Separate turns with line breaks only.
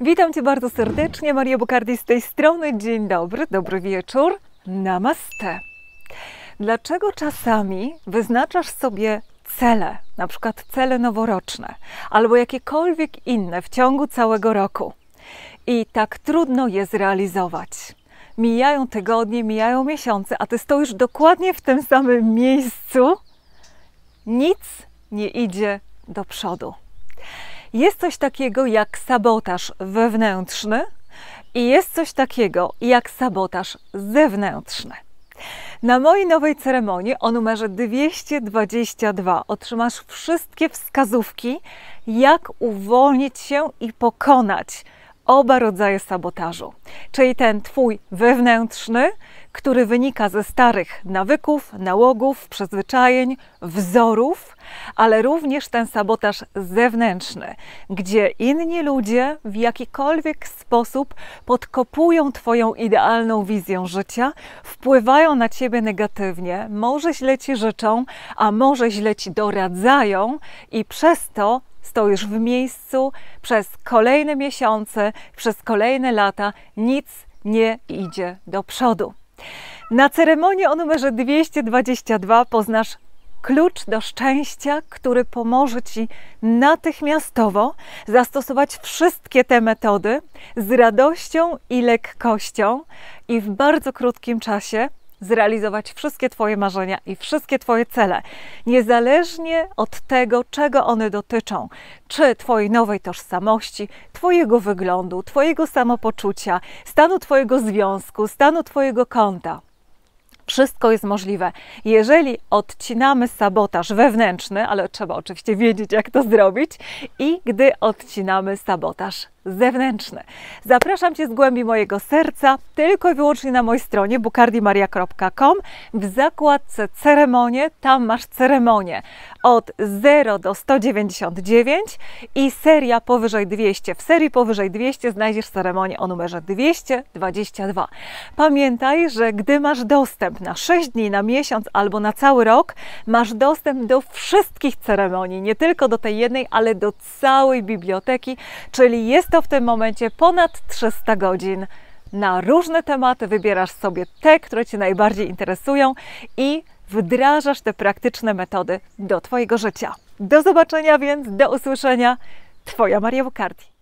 Witam Cię bardzo serdecznie, Maria Bukardi z tej strony. Dzień dobry, dobry wieczór. Namaste. Dlaczego czasami wyznaczasz sobie cele, na przykład cele noworoczne albo jakiekolwiek inne w ciągu całego roku i tak trudno je zrealizować? Mijają tygodnie, mijają miesiące, a ty stoisz dokładnie w tym samym miejscu. Nic nie idzie do przodu. Jest coś takiego jak sabotaż wewnętrzny i jest coś takiego jak sabotaż zewnętrzny. Na mojej nowej ceremonii o numerze 222 otrzymasz wszystkie wskazówki, jak uwolnić się i pokonać oba rodzaje sabotażu, czyli ten twój wewnętrzny, który wynika ze starych nawyków, nałogów, przyzwyczajeń, wzorów, ale również ten sabotaż zewnętrzny, gdzie inni ludzie w jakikolwiek sposób podkopują Twoją idealną wizję życia, wpływają na Ciebie negatywnie, może źle Ci życzą, a może źle Ci doradzają i przez to stoisz w miejscu przez kolejne miesiące, przez kolejne lata, nic nie idzie do przodu. Na ceremonii o numerze 222 poznasz klucz do szczęścia, który pomoże Ci natychmiastowo zastosować wszystkie te metody z radością i lekkością i w bardzo krótkim czasie zrealizować wszystkie Twoje marzenia i wszystkie Twoje cele, niezależnie od tego, czego one dotyczą, czy Twojej nowej tożsamości, Twojego wyglądu, Twojego samopoczucia, stanu Twojego związku, stanu Twojego konta. Wszystko jest możliwe. Jeżeli odcinamy sabotaż wewnętrzny, ale trzeba oczywiście wiedzieć, jak to zrobić, i gdy odcinamy sabotaż zewnętrzny. Zapraszam Cię z głębi mojego serca, tylko i wyłącznie na mojej stronie bukardimaria.com w zakładce ceremonie, tam masz ceremonię od 0 do 199 i seria powyżej 200. W serii powyżej 200 znajdziesz ceremonię o numerze 222. Pamiętaj, że gdy masz dostęp na 6 dni, na miesiąc albo na cały rok, masz dostęp do wszystkich ceremonii, nie tylko do tej jednej, ale do całej biblioteki, czyli jest to w tym momencie ponad 300 godzin. Na różne tematy wybierasz sobie te, które Cię najbardziej interesują i wdrażasz te praktyczne metody do Twojego życia. Do zobaczenia więc, do usłyszenia. Twoja Maria Bukardi.